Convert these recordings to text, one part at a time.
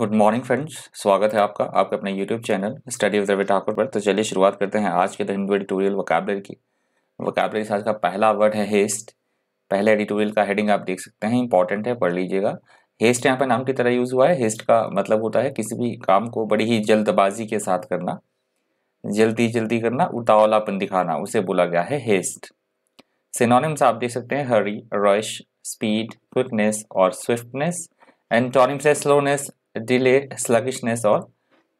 Good morning friends स्वागत है आपका आपके अपने YouTube channel study with Ravi Thakur पर तो चलिए शुरुआत करते हैं आज के हिंदू एडिटोरियल वकाबलरी की वकाबलरी आज का पहला वर्ड है हेस्ट पहले एडिटोरियल का हेडिंग आप देख सकते हैं इंपॉर्टेंट है पढ़ लीजिएगा हेस्ट यहाँ पर नाम की तरह यूज़ हुआ है हेस्ट का मतलब होता है किसी भी काम को बड़ी ही जल्दबाजी के साथ करना जल्दी जल्दी करना उतावलापन दिखाना उसे बोला गया है हेस्ट सिनोनिम्स आप देख सकते हैं हरी रश स्पीड क्विकनेस और स्विफ्टनेस एंटोनिम्स है स्लोनेस डिले स्लगिशनेस और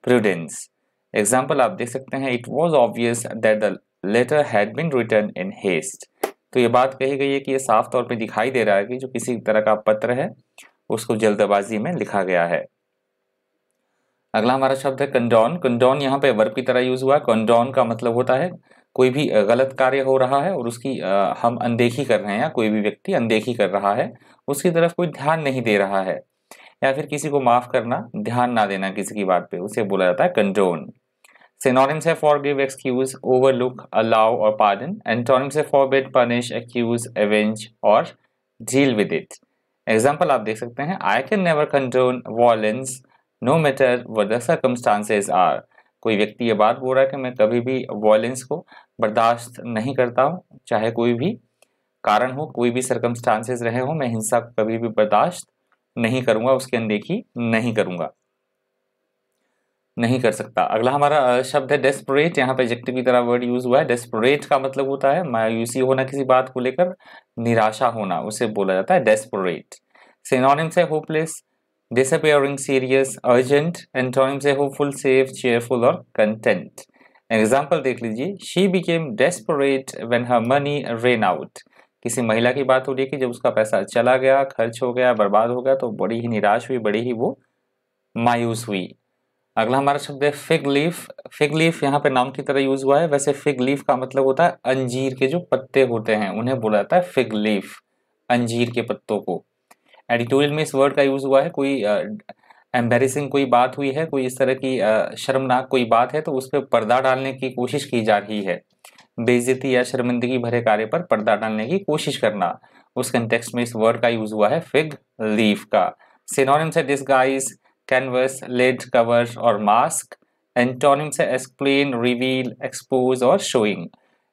प्रूडेंस एग्जाम्पल आप देख सकते हैं it was obvious that the letter had been return in haste तो ये बात कही गई है कि ये साफ तौर पे दिखाई दे रहा है कि जो किसी तरह का पत्र है उसको जल्दबाजी में लिखा गया है अगला हमारा शब्द है कंडोन कंडोन यहाँ पे वर्ब की तरह यूज हुआ है कंडोन का मतलब होता है कोई भी गलत कार्य हो रहा है और उसकी हम अनदेखी कर रहे हैं या कोई भी व्यक्ति अनदेखी कर रहा है उसकी तरफ कोई ध्यान नहीं दे रहा है या फिर किसी को माफ करना ध्यान ना देना किसी की बात पे उसे बोला जाता है कंडोन सिनोनिम्स है एक्सक्यूज ओवर लुक अलाउ और पार्डन एंटोनिम्स है बेट पनिश एक्यूज एवेंज और डील विद इट एग्जाम्पल आप देख सकते हैं I can never control violence no matter who they are कोई व्यक्ति ये बात बोल रहा है कि मैं कभी भी वॉयलेंस को बर्दाश्त नहीं करता हूँ चाहे कोई भी कारण हो कोई भी सरकमस्टांसेस रहे हो मैं हिंसा को कभी भी बर्दाश्त नहीं करूंगा उसकी अनदेखी नहीं करूंगा नहीं कर सकता अगला हमारा शब्द है डेस्परेट यहाँ पे एडजेक्टिव की तरह वर्ड यूज़ हुआ है डेस्परेट का मतलब होता है मायूसी होना किसी बात को लेकर निराशा होना उसे बोला जाता है डेस्परेट सिनोनिम्स है hopeless disappearing serious urgent antonyms है होपफुल सेफ चेयरफुल और कंटेंट एग्जाम्पल देख लीजिए she became desperate when her money ran out किसी महिला की बात हो रही है कि जब उसका पैसा चला गया खर्च हो गया बर्बाद हो गया तो बड़ी ही निराश हुई बड़ी ही वो मायूस हुई अगला हमारा शब्द है फिग लीफ फिग लीफ यहाँ पे नाम की तरह यूज हुआ है वैसे फिग लीफ का मतलब होता है अंजीर के जो पत्ते होते हैं उन्हें बोला जाता है फिग लीफ अंजीर के पत्तों को एडिटोरियल में इस वर्ड का यूज हुआ है कोई uh, कोई बात हुई है कोई इस तरह की शर्मनाक कोई बात है तो उस पर पर्दा डालने की कोशिश की जा रही है बेजती या शर्मिंदगी भरे कार्य पर पर्दा डालने की कोशिश करना उस कंटेक्स में इस वर्ड का यूज हुआ है फिग लीफ का सिनोनिम्स है डिस्गाइज कैनवस लेड कवर और मास्क एंटोनिम्स है एक्सप्लेन रिवील एक्सपोज और शोइंग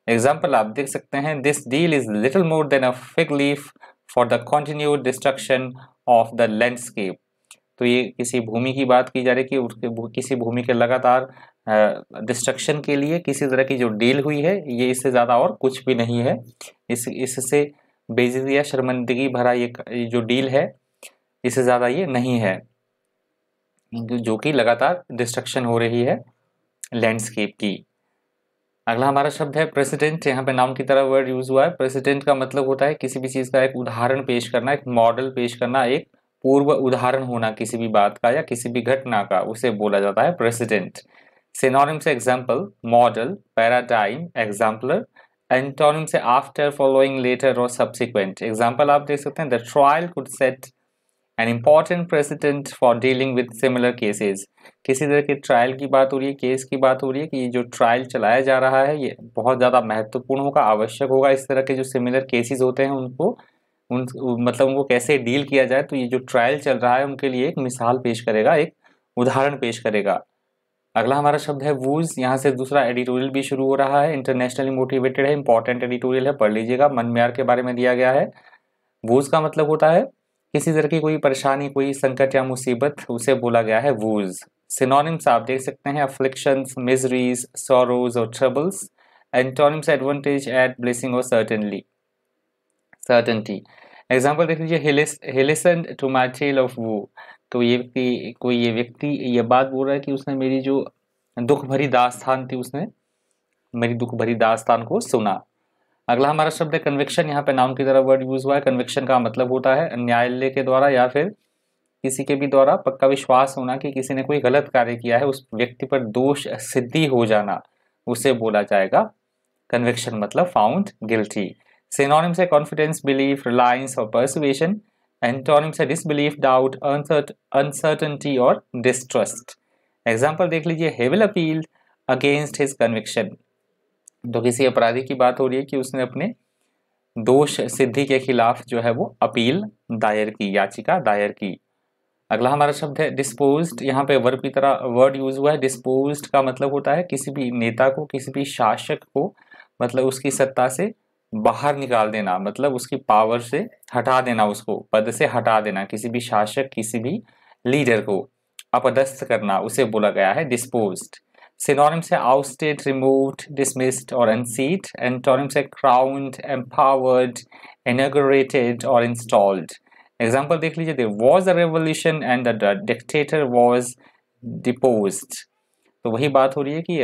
एग्जाम्पल आप देख सकते हैं this deal is little more than a fig leaf for the continue destruction of the landscape तो ये किसी भूमि की बात की जा रही है कि उसके किसी भूमि के लगातार डिस्ट्रक्शन के लिए किसी तरह की जो डील हुई है ये इससे ज़्यादा और कुछ भी नहीं है इस इससे बेजती या शर्मंदगी भरा ये जो डील है इससे ज़्यादा ये नहीं है जो कि लगातार डिस्ट्रक्शन हो रही है लैंडस्केप की अगला हमारा शब्द है प्रेसिडेंट यहाँ पे नाम की तरह वर्ड यूज़ हुआ है प्रेसिडेंट का मतलब होता है किसी भी चीज़ का एक उदाहरण पेश करना एक मॉडल पेश करना एक पूर्व उदाहरण होना किसी भी बात का या किसी भी घटना का उसे बोला जाता है president synonyms example model paradigm exemplar antonyms after following later और सब्सिक्वेंट एग्जाम्पल आप देख सकते हैं the trial could set an important president for dealing with similar cases किसी तरह के ट्रायल की बात हो रही है केस की बात हो रही है कि ये जो ट्रायल चलाया जा रहा है ये बहुत ज़्यादा महत्वपूर्ण होगा आवश्यक होगा इस तरह के जो सिमिलर केसेज होते हैं उनको उन मतलब उनको कैसे डील किया जाए तो ये जो ट्रायल चल रहा है उनके लिए एक मिसाल पेश करेगा एक उदाहरण पेश करेगा अगला हमारा शब्द है वूज यहाँ से दूसरा एडिटोरियल भी शुरू हो रहा है इंटरनेशनली मोटिवेटेड है इंपॉर्टेंट एडिटोरियल है पढ़ लीजिएगा मनम्यार के बारे में दिया गया है वूज का मतलब होता है किसी तरह की कोई परेशानी कोई संकट या मुसीबत उसे बोला गया है वूज सिनोनिम्स आप देख सकते हैं अफ्लिक्शन मिजरीज सोरोज और troubles antonyms advantage aid blessing और सर्टनली सर्टनटी एग्जाम्पल देख लीजिए he listened to my tale of woe तो ये व्यक्ति कोई ये व्यक्ति ये बात बोल रहा है कि उसने मेरी जो दुख भरी दास्तान थी उसने मेरी दुख भरी दास्तान को सुना अगला हमारा शब्द है कन्विक्शन यहाँ पे नाउन की तरह वर्ड यूज हुआ है कन्विक्शन का मतलब होता है न्यायालय के द्वारा या फिर किसी के भी द्वारा पक्का विश्वास होना कि किसी ने कोई गलत कार्य किया है उस व्यक्ति पर दोष सिद्धि हो जाना उसे बोला जाएगा कन्विक्शन मतलब फाउंड गिल्टी सिनोनिम्स है कॉन्फिडेंस बिलीफ रिलायंस और परसुएशन एंटोनिम्स है डिसबिलीफ डाउट अनसर्टनटी और डिस्ट्रस्ट एग्जाम्पल देख लीजिए he will appeal against his conviction तो किसी अपराधी की बात हो रही है कि उसने अपने दोष सिद्धि के खिलाफ जो है वो अपील दायर की याचिका दायर की अगला हमारा शब्द है डिस्पोज यहाँ पे वर्ब की तरह वर्ड यूज हुआ है डिस्पोज का मतलब होता है किसी भी नेता को किसी भी शासक को मतलब उसकी सत्ता से बाहर निकाल देना मतलब उसकी पावर से हटा देना उसको पद से हटा देना किसी भी शासक किसी भी लीडर को अपदस्थ करना उसे बोला गया है डिस्पोज सिनोनिम्स है आउस्टेड रिमूव्ड डिसमिस्ड और अनसीट एंटोनिम्स है क्राउंड एम्पावर्ड इनोग्रेटेड और इंस्टॉल्ड एग्जाम्पल देख लीजिए was a revolution and the dictator was deposed तो वही बात हो रही है कि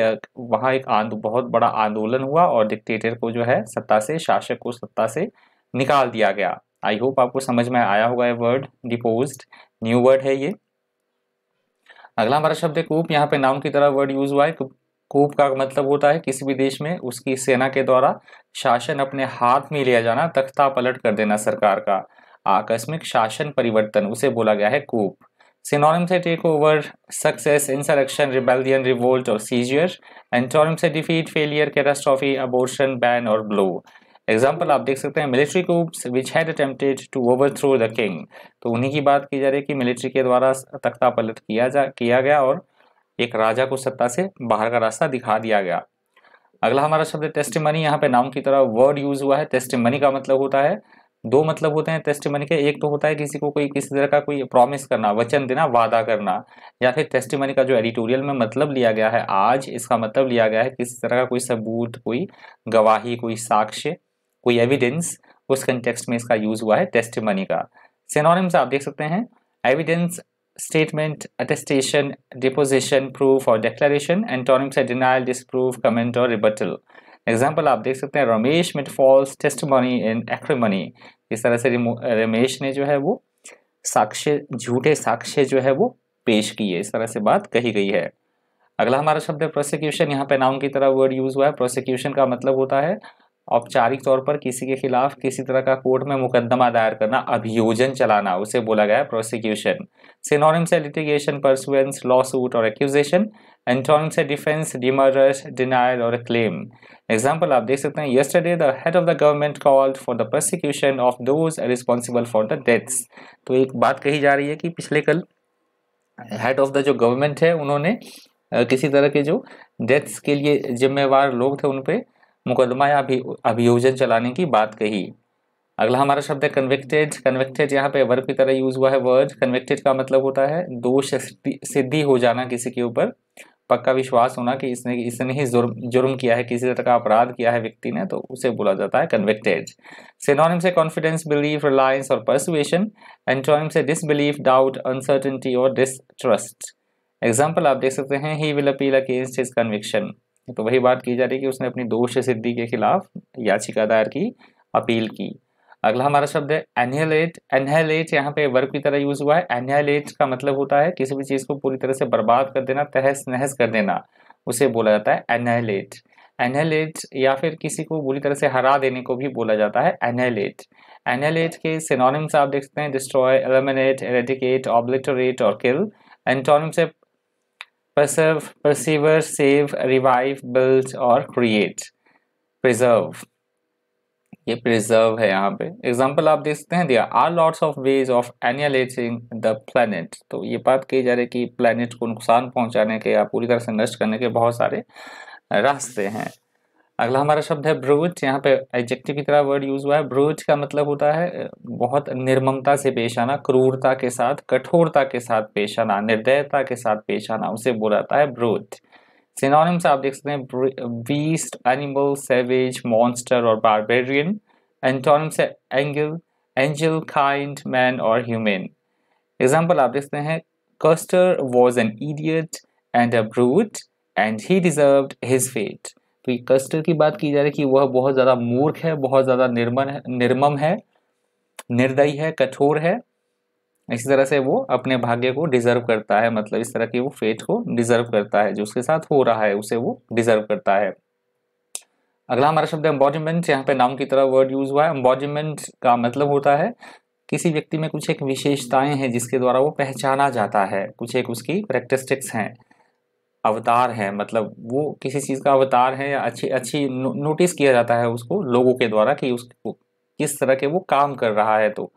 वहाँ एक आंद, बहुत बड़ा आंदोलन हुआ और डिक्टेटर को जो है सत्ता से शासक को सत्ता से निकाल दिया गया आई होप आपको समझ में आया होगा ये वर्ड डिपोज न्यू वर्ड है ये अगला हमारा शब्द है कूप यहाँ पे नाउन की तरह वर्ड यूज हुआ है कूप का मतलब होता है किसी भी देश में उसकी सेना के द्वारा शासन अपने हाथ में लिया जाना तख्ता पलट कर देना सरकार का आकस्मिक शासन परिवर्तन उसे बोला गया है coup Synonyms say takeover, success, insurrection, rebellion, revolt, or seizure. Antonyms say defeat, failure, catastrophe, abortion, ban, or blow. Example आप देख सकते हैं military coups which had attempted to overthrow the king तो उन्हीं की बात की जा रही है कि मिलिट्री के द्वारा तख्ता पलट किया जा किया गया और एक राजा को सत्ता से बाहर का रास्ता दिखा दिया गया अगला हमारा शब्द टेस्टमनी यहाँ पे नाम की तरह वर्ड यूज हुआ है टेस्टमनी का मतलब होता है दो मतलब होते हैं टेस्ट के एक तो होता है किसी को कोई किसी तरह का कोई प्रॉमिस करना वचन देना वादा करना या फिर टेस्ट का जो एडिटोरियल में मतलब लिया गया है आज इसका मतलब लिया गया है किसी तरह का कोई सबूत कोई गवाही कोई साक्ष्य कोई एविडेंस उस कंटेक्सट में इसका यूज़ हुआ है टेस्ट का सेनोरिम्स आप देख सकते हैं evidence statement attestation deposition proof और declaration antonyms denial denial, comment और or एग्जाम्पल आप देख सकते हैं Ramesh met false testimony in acrimony इस तरह से रमेश ने जो है वो साक्ष्य झूठे साक्ष्य जो है वो पेश किए इस तरह से बात कही गई है अगला हमारा शब्द है प्रोसिक्यूशन यहाँ पे नाउन की तरह वर्ड यूज हुआ है प्रोसिक्यूशन का मतलब होता है औपचारिक तौर पर किसी के खिलाफ किसी तरह का कोर्ट में मुकदमा दायर करना अभियोजन चलाना उसे बोला गया है प्रोसिक्यूशन सिनोनिम्स है लिटिगेशन परसुएंस लॉ सूट और accusation antonyms defence demurs denial और क्लेम एग्जाम्पल आप देख सकते हैं yesterday the head of the government called for the prosecution of those responsible for the deaths तो एक बात कही जा रही है कि पिछले कल हेड ऑफ द जो गवर्नमेंट है उन्होंने किसी तरह के जो डेथ्स के लिए जिम्मेवार लोग थे उन पर मुकदमा या अभियोजन चलाने की बात कही अगला हमारा शब्द है कन्विक्टेड कन्विक्टेड यहाँ पे वर्ब की तरह यूज हुआ है वर्ड कन्विक्टेड का मतलब होता है दोष सिद्धि हो जाना किसी के ऊपर पक्का विश्वास होना कि इसने इसने ही जुर्म जुर्म किया है किसी तरह का अपराध किया है व्यक्ति ने तो उसे बोला जाता है convicted synonyms confidence belief reliance और persuasion antonyms disbelief doubt uncertainty और डिसट्रस्ट एग्जाम्पल आप देख सकते हैं he will appeal against his conviction तो वही बात की जा रही है कि उसने अपनी दोष सिद्धि के खिलाफ याचिका दायर की अपील की अगला हमारा शब्द है एनहेलेट एनहेलेट यहाँ पे वर्ग की तरह यूज हुआ है एनहेलेट का मतलब होता है किसी भी चीज़ को पूरी तरह से बर्बाद कर देना तहस नहस कर देना उसे बोला जाता है एनहेलेट एनहेलेट या फिर किसी को बुरी तरह से हरा देने को भी बोला जाता है एनहेलेट एनहेलेट के सिनोनिम्स आप देख सकते हैं डिस्ट्रॉय एलिमिनेट एरेडिकेट ऑब्लिटरेट और किल एंटोनिम्स है preserve persevere save revive build और क्रिएट प्रिजर्व ये प्रिजर्व है यहाँ पे एग्जाम्पल आप देख सकते हैं there are lots of ways of annihilating the planet तो ये बात कही जा रही है कि प्लानट को नुकसान पहुंचाने के या पूरी तरह से नष्ट करने के बहुत सारे रास्ते हैं अगला हमारा शब्द है ब्रूच यहाँ पे एडजेक्टिव की तरह वर्ड यूज हुआ है ब्रूच का मतलब होता है बहुत निर्ममता से पेश आना क्रूरता के साथ कठोरता के साथ पेश आना निर्दयता के साथ पेश आना उसे बोला जाता है ब्रूच सिनोनिम्स आप देख सकते हैं बीस्ट एनिमल सेवेज मॉन्स्टर और बारबेरियन एंटोनिम्स है एंगल एंजल काइंड मैन और ह्यूमन एग्जाम्पल आप देख सकते हैं Custer was an idiot and a brute and he deserve his fate तो ये कस्टर की बात की जा रही है कि वह बहुत ज़्यादा मूर्ख है बहुत ज़्यादा निर्मन है निर्मम है निर्दयी है कठोर है इसी तरह से वो अपने भाग्य को डिजर्व करता है मतलब इस तरह की वो फेट को डिजर्व करता है जो उसके साथ हो रहा है उसे वो डिजर्व करता है अगला हमारा शब्द एम्बॉजमेंट यहाँ पे नाम की तरह वर्ड यूज हुआ है एम्बॉजमेंट का मतलब होता है किसी व्यक्ति में कुछ एक विशेषताएं हैं जिसके द्वारा वो पहचाना जाता है कुछ एक उसकी प्रैक्टिस्टिक्स हैं अवतार है मतलब वो किसी चीज़ का अवतार है या अच्छी अच्छी नो, नोटिस किया जाता है उसको लोगों के द्वारा कि उसको किस तरह के वो काम कर रहा है तो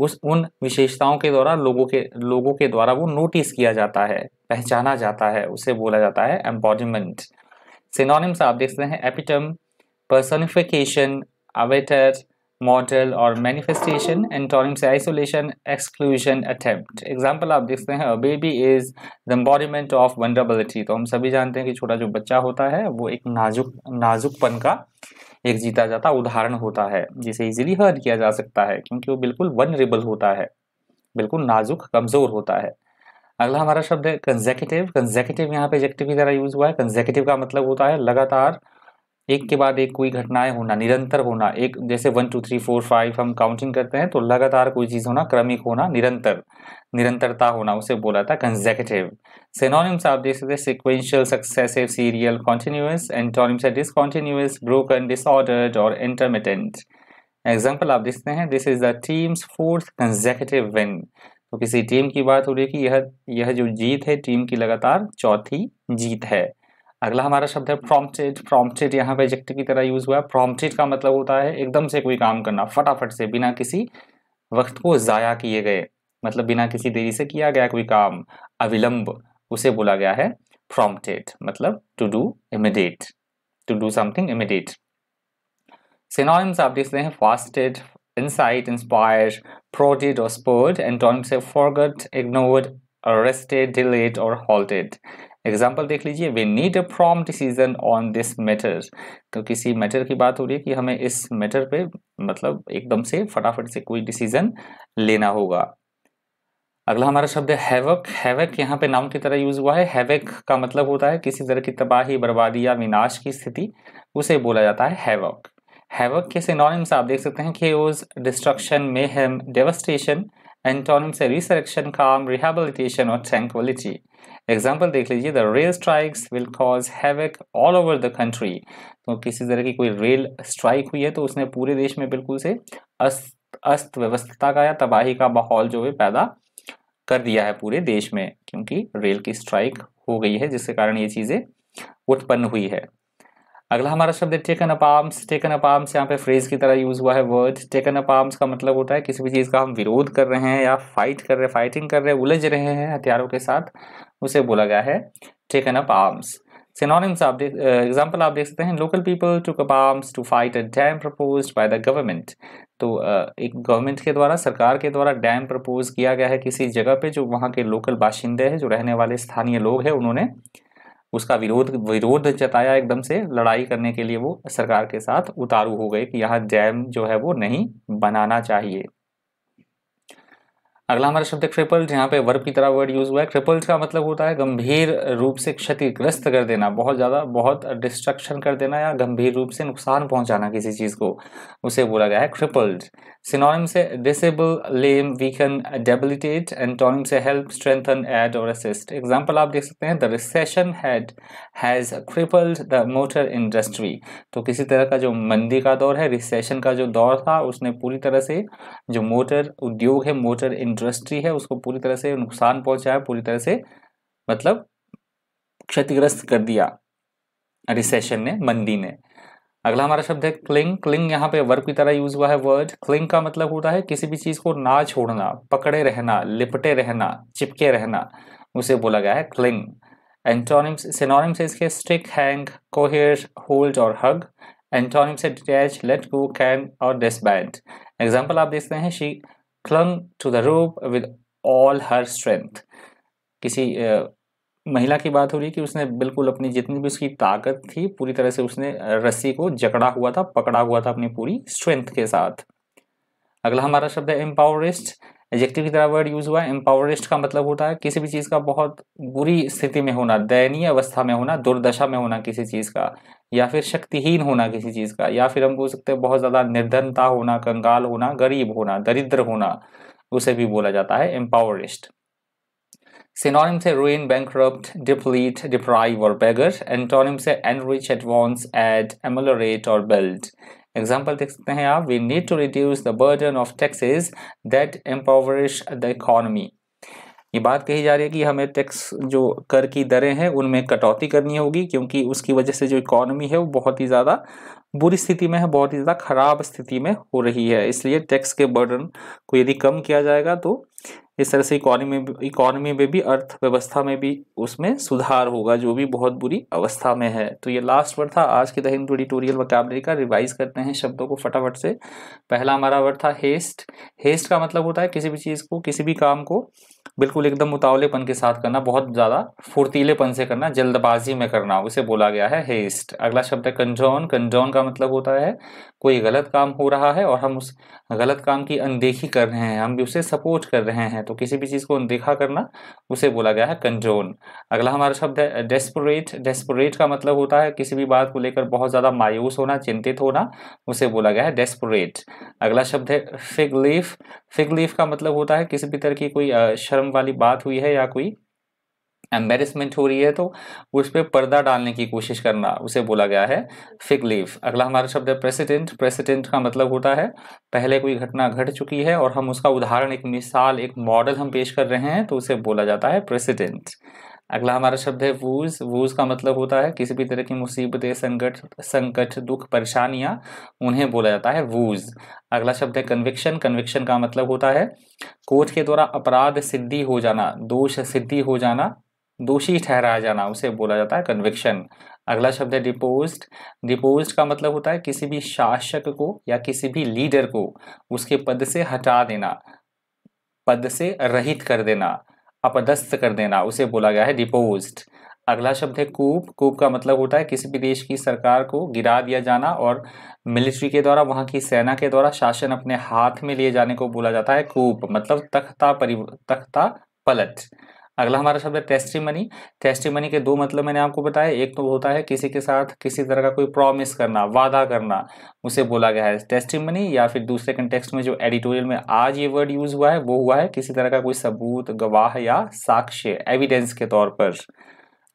उस उन विशेषताओं के द्वारा लोगों के लोगों के द्वारा वो नोटिस किया जाता है पहचाना जाता है उसे बोला जाता है एम्बॉडीमेंट सिनोनिम्स आप देख सकते हैं एपिटम पर्सनिफिकेशन अवेटर मॉडल और मैनिफेस्टेशन एंटोनिम से आइसोलेशन एक्सक्लूजन अटेम्प्ट एग्जाम्पल आप देखते हैं baby is the embodiment of vulnerability तो हम सभी जानते हैं कि छोटा जो बच्चा होता है वो एक नाजुक नाजुकपन का एक जीता जाता उदाहरण होता है जिसे इजीली हर्ट किया जा सकता है क्योंकि वो बिल्कुल वनरेबल होता है बिल्कुल नाजुक कमज़ोर होता है अगला हमारा शब्द है कंजेकेटिव कंजेकेटिव यहाँ पे एजेक्टिव की तरह यूज़ हुआ है कंजेकेटिव का मतलब होता है लगातार एक के बाद एक कोई घटनाएं होना निरंतर होना एक जैसे one two three four five हम काउंटिंग करते हैं तो लगातार कोई चीज़ होना क्रमिक होना निरंतर निरंतरता होना उसे बोला था कंजेकेटिव सेनोनिम्स आप देख सकते हैं sequential successive serial continuous antonyms है डिसकॉन्टिन्यूस ब्रोकन डिसऑर्डर्ड और इंटरमिटेंट एग्जाम्पल आप देखते हैं this is the team's fourth consecutive win तो किसी टीम की बात हो रही है कि यह यह जो जीत है टीम की लगातार चौथी जीत है अगला हमारा शब्द है प्रॉम्प्टेड प्रॉम्प्टेड यहाँ पे एजेक्टिव की तरह यूज़ हुआ है प्रॉम्प्टेड का मतलब होता है एकदम से कोई काम करना फटाफट से बिना किसी वक्त को ज़ाया किए गए मतलब बिना किसी देरी से किया गया कोई काम अविलंब उसे बोला गया है प्रॉम्प्टेड मतलब to do immediate to do something immediate synonyms आप देखते हैं फास्टेड इनसाइट इंस्पायर प्रोटेड और स्पोर्ड एंटोनिम्स से फॉरगट इग्नोर्ड अरेस्टेड delayed और हॉल्टेड एग्जाम्पल देख लीजिए we need a prompt decision on this matter तो किसी मैटर की बात हो रही है कि हमें इस मैटर पे मतलब एकदम से फटाफट से कोई डिसीजन लेना होगा अगला हमारा शब्द है हैवक हैवक यहाँ पे नाउन की तरह यूज हुआ है हैवक का मतलब होता है किसी तरह की तबाही बर्बादी या विनाश की स्थिति उसे बोला जाता है हैवक हैवक के सिनोनिम्स आप देख सकते हैं chaos destruction mayhem devastation antonyms है रिसरेक्शन काम रिहेबिलिटेशन और ट्रैंक्वलिटी एग्जाम्पल देख लीजिए the rail strikes will cause havoc all over the country तो किसी तरह की कोई रेल स्ट्राइक हुई है तो उसने पूरे देश में बिल्कुल से अस्त अस्त व्यवस्था का या तबाही का माहौल जो है पैदा कर दिया है पूरे देश में क्योंकि रेल की स्ट्राइक हो गई है जिसके कारण ये चीज़ें उत्पन्न हुई है अगला हमारा शब्द है taken up arms taken up arms यहाँ पे फ्रेज की तरह यूज हुआ है वर्ड टेकन अप आर्म्स का मतलब होता है किसी भी चीज़ का हम विरोध कर रहे हैं या फाइट कर रहे हैं फाइटिंग कर रहे हैं उलझ रहे हैं हथियारों के साथ उसे बोला गया है टेकन अप आर्म्स सिनोनिम्स आप देख एग्जाम्पल आप देख सकते हैं local people took up arms to fight a dam propose by the government तो एक गवर्नमेंट के द्वारा सरकार के द्वारा डैम प्रपोज किया गया है किसी जगह पे जो वहाँ के लोकल बाशिंदे हैं जो रहने वाले स्थानीय लोग हैं उन्होंने उसका विरोध विरोध जताया एकदम से लड़ाई करने के लिए वो सरकार के साथ उतारू हो गए कि यहाँ डैम जो है वो नहीं बनाना चाहिए अगला हमारा शब्द है क्रिपल्ड यहाँ पे वर्ब की तरह वर्ड यूज़ हुआ है क्रिपल्ड का मतलब होता है गंभीर रूप से क्षतिग्रस्त कर देना बहुत ज़्यादा बहुत डिस्ट्रक्शन कर देना या गंभीर रूप से नुकसान पहुंचाना किसी चीज़ को उसे बोला गया है क्रिपल्ड सिनोनिम से disable lame weaken debilitate antonym से हेल्प स्ट्रेंथन एड और असिस्ट एग्जाम्पल आप देख सकते हैं the recession had has crippled the motor industry तो किसी तरह का जो मंदी का दौर है रिसेशन का जो दौर था उसने पूरी तरह से जो मोटर उद्योग है मोटर इंडस्ट्री है उसको पूरी तरह से नुकसान पहुंचाया पूरी तरह से मतलब क्षतिग्रस्त कर दिया रिसेशन ने मंदी ने अगला हमारा शब्द है क्लिंग क्लिंग यहाँ पे वर्ब की तरह यूज हुआ है वर्ड क्लिंग का मतलब होता है किसी भी चीज़ को ना छोड़ना पकड़े रहना लिपटे रहना चिपके रहना उसे बोला गया है क्लिंग एंटोनिम्स सिनोनिम्स है इसके स्टिक हैंग कोहेर होल्ड और हग एंटोनिम्स है डिटैच लेट गो कैन और डिसबैंड एग्जाम्पल आप देखते हैं she clung to the rope with all her strength किसी महिला की बात हो रही है कि उसने बिल्कुल अपनी जितनी भी उसकी ताकत थी पूरी तरह से उसने रस्सी को जकड़ा हुआ था पकड़ा हुआ था अपनी पूरी स्ट्रेंथ के साथ अगला हमारा शब्द है एम्पावरिस्ट एडजेक्टिव की तरह वर्ड यूज हुआ है एम्पावरिस्ट का मतलब होता है किसी भी चीज़ का बहुत बुरी स्थिति में होना दयनीय अवस्था में होना दुर्दशा में होना किसी चीज़ का या फिर शक्तिहीन होना किसी चीज़ का या फिर हम बोल सकते हैं बहुत ज़्यादा निर्धनता होना कंगाल होना गरीब होना दरिद्र होना उसे भी बोला जाता है एम्पावरिस्ट सिनोनिम से ruin, बैंक डिप्लीट डिप्राइव और beggar. एंटोनिम से एनरिच एडवांस एड एमोलोरेट और build. एग्जाम्पल देख सकते हैं आप we need to reduce the burden of taxes that impoverish the economy ये बात कही जा रही है कि हमें टैक्स जो कर की दरें हैं उनमें कटौती करनी होगी क्योंकि उसकी वजह से जो इकॉनमी है वो बहुत ही ज़्यादा बुरी स्थिति में है बहुत ही ज़्यादा ख़राब स्थिति में हो रही है इसलिए टैक्स के बर्डन को यदि कम किया जाएगा तो इस तरह से इकोनॉमी में इकोनॉमी में भी अर्थव्यवस्था में भी उसमें सुधार होगा जो भी बहुत बुरी अवस्था में है तो ये लास्ट वर्ड था आज के द हिंदू एडिटोरियल वकैबलरी का रिवाइज करते हैं शब्दों को फटाफट से पहला हमारा वर्ड था हेस्ट हेस्ट का मतलब होता है किसी भी चीज़ को किसी भी काम को बिल्कुल एकदम उतावलेपन के साथ करना बहुत ज़्यादा फुर्तीलेपन से करना जल्दबाजी में करना उसे बोला गया है हेस्ट अगला शब्द है कंजॉन कंजॉन का मतलब होता है कोई गलत काम हो रहा है और हम उस गलत काम की अनदेखी कर रहे हैं हम भी उसे सपोर्ट कर रहे हैं रहे हैं तो किसी भी चीज़ को अनदेखा करना उसे बोला गया है कंजोन अगला हमारा शब्द है डेस्परेट डेस्परेट का मतलब होता है किसी भी बात को लेकर बहुत ज़्यादा मायूस होना चिंतित होना उसे बोला गया है डेस्परेट अगला शब्द है फिग लीफ फिग लीफ का मतलब होता है किसी भी तरह की कोई शर्म वाली बात हुई है या कोई एम्बेरसमेंट हो रही है तो उस पर पर्दा डालने की कोशिश करना उसे बोला गया है फिक लीव अगला हमारा शब्द है प्रेसिडेंट प्रेसिडेंट का मतलब होता है पहले कोई घटना घट चुकी है और हम उसका उदाहरण एक मिसाल एक मॉडल हम पेश कर रहे हैं तो उसे बोला जाता है प्रेसिडेंट अगला हमारा शब्द है वूज वूज का मतलब होता है किसी भी तरह की मुसीबतें संकट संकट दुख परेशानियां उन्हें बोला जाता है वूज अगला शब्द है कन्विक्शन कन्विक्शन का मतलब होता है कोर्ट के द्वारा अपराध सिद्धि हो जाना दोष सिद्धि हो जाना दोषी ठहराया जाना उसे बोला जाता है कन्विक्शन अगला शब्द है डिपोज्ड डिपोज्ड का मतलब होता है किसी भी शासक को या किसी भी लीडर को उसके पद से हटा देना पद से रहित कर देना अपदस्थ कर देना उसे बोला गया है डिपोज्ड अगला शब्द है कूप कूप का मतलब होता है किसी भी देश की सरकार को गिरा दिया जाना और मिलिट्री के द्वारा वहां की सेना के द्वारा शासन अपने हाथ में लिए जाने को बोला जाता है कूप मतलब तख्ता परि तख्ता पलट अगला हमारा शब्द है मनी टेस्टी मनी के दो मतलब मैंने आपको बताया एक तो होता है किसी के साथ किसी तरह का कोई प्रॉमिस करना वादा करना उसे बोला गया है मनी या फिर दूसरे कंटेक्स्ट में जो एडिटोरियल में आज ये वर्ड यूज़ हुआ है वो हुआ है किसी तरह का कोई सबूत गवाह या साक्ष्य एविडेंस के तौर पर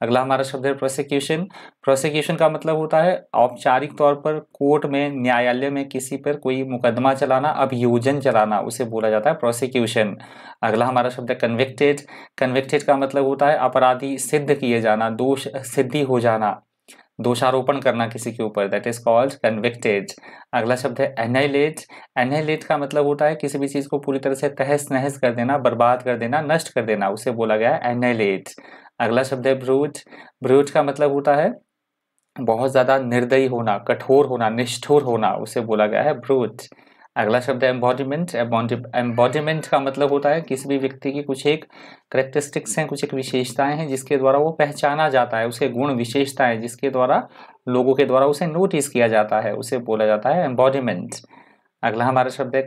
अगला हमारा शब्द है प्रोसिक्यूशन प्रोसिक्यूशन का मतलब होता है औपचारिक तौर पर कोर्ट में न्यायालय में किसी पर कोई मुकदमा चलाना अभियोजन चलाना उसे बोला जाता है प्रोसिक्यूशन अगला हमारा शब्द है कन्विक्टेड कन्विक्टेड का मतलब होता है अपराधी सिद्ध किए जाना दोष सिद्धि हो जाना दोषारोपण करना किसी के ऊपर दैट इज कॉल्ड कन्विक्टेज अगला शब्द है एनाइलेट एनाइलेट का मतलब होता है किसी भी चीज़ को पूरी तरह से तहस नहस कर देना बर्बाद कर देना नष्ट कर देना उसे बोला गया है एनाइलेट अगला शब्द है ब्रूट ब्रूट का मतलब होता है बहुत ज़्यादा निर्दयी होना कठोर होना निष्ठुर होना उसे बोला गया है ब्रूट अगला शब्द है एम्बॉडीमेंट एम्बॉडीमेंट का मतलब होता है किसी भी व्यक्ति की कुछ एक करेक्टरिस्टिक्स हैं कुछ एक विशेषताएं हैं जिसके द्वारा वो पहचाना जाता है उसके गुण विशेषताएं जिसके द्वारा लोगों के द्वारा उसे नोटिस किया जाता है उसे बोला जाता है एम्बॉडीमेंट अगला हमारा शब्द है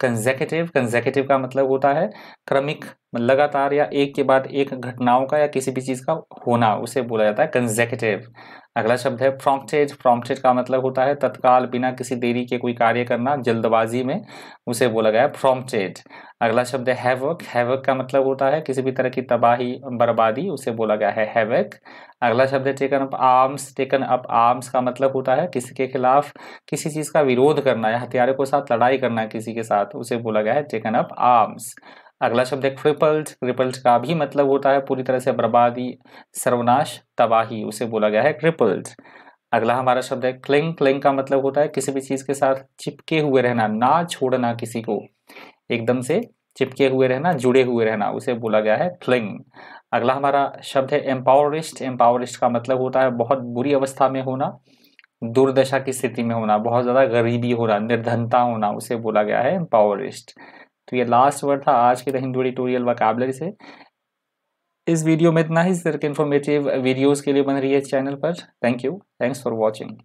कंजेकेटिव कंजेकेटिव का मतलब होता है क्रमिक मतलब लगातार या एक के बाद एक घटनाओं का या किसी भी चीज़ का होना उसे बोला जाता है कंजेकेटिव अगला शब्द है प्रॉम्प्टेड प्रॉम्प्टेड का मतलब होता है तत्काल बिना किसी देरी के कोई कार्य करना जल्दबाजी में उसे बोला गया प्रॉम्प्टेड अगला शब्द है हैवक हैवक का मतलब होता है किसी भी तरह की तबाही बर्बादी उसे बोला गया है हैवक अगला शब्द है taken up arms taken up arms का मतलब होता है किसी के खिलाफ किसी चीज़ का विरोध करना या हथियारों के साथ लड़ाई करना किसी के साथ उसे बोला गया है टेकन अप आर्म्स अगला शब्द है क्रिपल्ड क्रिपल्ड का भी मतलब होता है पूरी तरह से बर्बादी सर्वनाश तबाही उसे बोला गया है क्रिपल्ड अगला हमारा शब्द है क्लिंग क्लिंग का मतलब होता है किसी भी चीज़ के साथ चिपके हुए रहना ना छोड़ना किसी को एकदम से चिपके हुए रहना जुड़े हुए रहना उसे बोला गया है क्लिंग अगला हमारा शब्द है एम्पावरिस्ट एम्पावरिस्ट का मतलब होता है बहुत बुरी अवस्था में होना दुर्दशा की स्थिति में होना बहुत ज़्यादा गरीबी होना निर्धनता होना उसे बोला गया है एम्पावरिस्ट तो ये लास्ट वर्ड था आज के द हिंदू एडिटोरियल वकाबलरी से इस वीडियो में इतना ही सिर्फ इन्फॉर्मेटिव वीडियोज़ के लिए बन रही है इस चैनल पर thank you thanks for watching